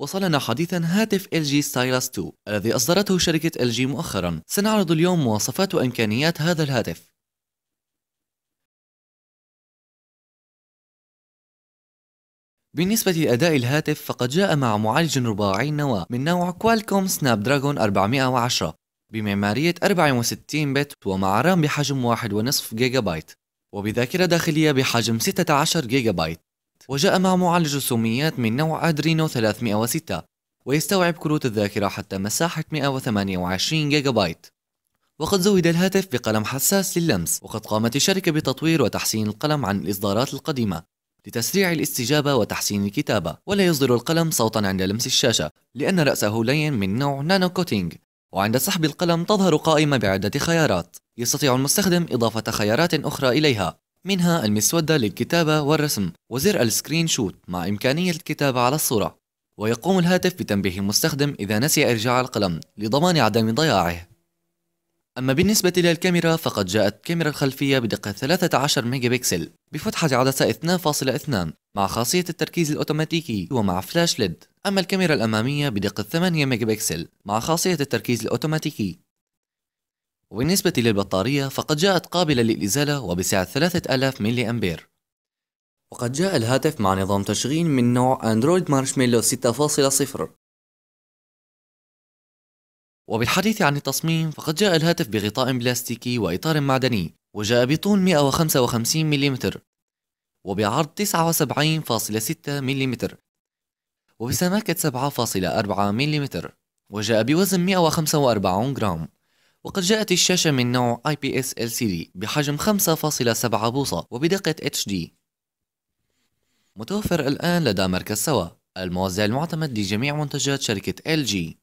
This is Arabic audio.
وصلنا حديثا هاتف ال جي ستايلس 2 الذي أصدرته شركة ال جي مؤخرا سنعرض اليوم مواصفات وإمكانيات هذا الهاتف بالنسبة لأداء الهاتف فقد جاء مع معالج رباعي نواة من نوع كوالكوم سناب دراجون 410 بمعمارية 64 بت ومع رام بحجم 1.5 جيجا بايت وبذاكرة داخلية بحجم 16 جيجا بايت وجاء مع معالج السميات من نوع أدرينو 306 ويستوعب كروت الذاكرة حتى مساحة 128 جيجا بايت وقد زود الهاتف بقلم حساس للمس وقد قامت الشركة بتطوير وتحسين القلم عن الإصدارات القديمة لتسريع الاستجابة وتحسين الكتابة ولا يصدر القلم صوتا عند لمس الشاشة لأن رأسه لين من نوع نانو كوتينج وعند سحب القلم تظهر قائمة بعدة خيارات يستطيع المستخدم إضافة خيارات أخرى إليها منها المسودة للكتابة والرسم وزر السكرين شوت مع إمكانية الكتابة على الصورة ويقوم الهاتف بتنبيه المستخدم إذا نسي إرجاع القلم لضمان عدم ضياعه أما بالنسبة للكاميرا فقد جاءت الكاميرا الخلفية بدقة 13 ميجا بكسل بفتحة عدسة 2.2 مع خاصية التركيز الأوتوماتيكي ومع فلاش ليد أما الكاميرا الأمامية بدقة 8 ميجا بكسل مع خاصية التركيز الأوتوماتيكي وبالنسبة للبطارية فقد جاءت قابلة للإزالة وبسعة 3000 ملي أمبير وقد جاء الهاتف مع نظام تشغيل من نوع أندرويد مارشميلو 6.0 وبالحديث عن التصميم فقد جاء الهاتف بغطاء بلاستيكي وإطار معدني وجاء بطول 155 ملم وبعرض 79.6 ملم وبسماكة 7.4 ملم وجاء بوزن 145 جرام وقد جاءت الشاشة من نوع IPS LCD بحجم 5.7 بوصة وبدقة HD متوفر الآن لدى مركز سوا الموزع المعتمد لجميع منتجات شركة LG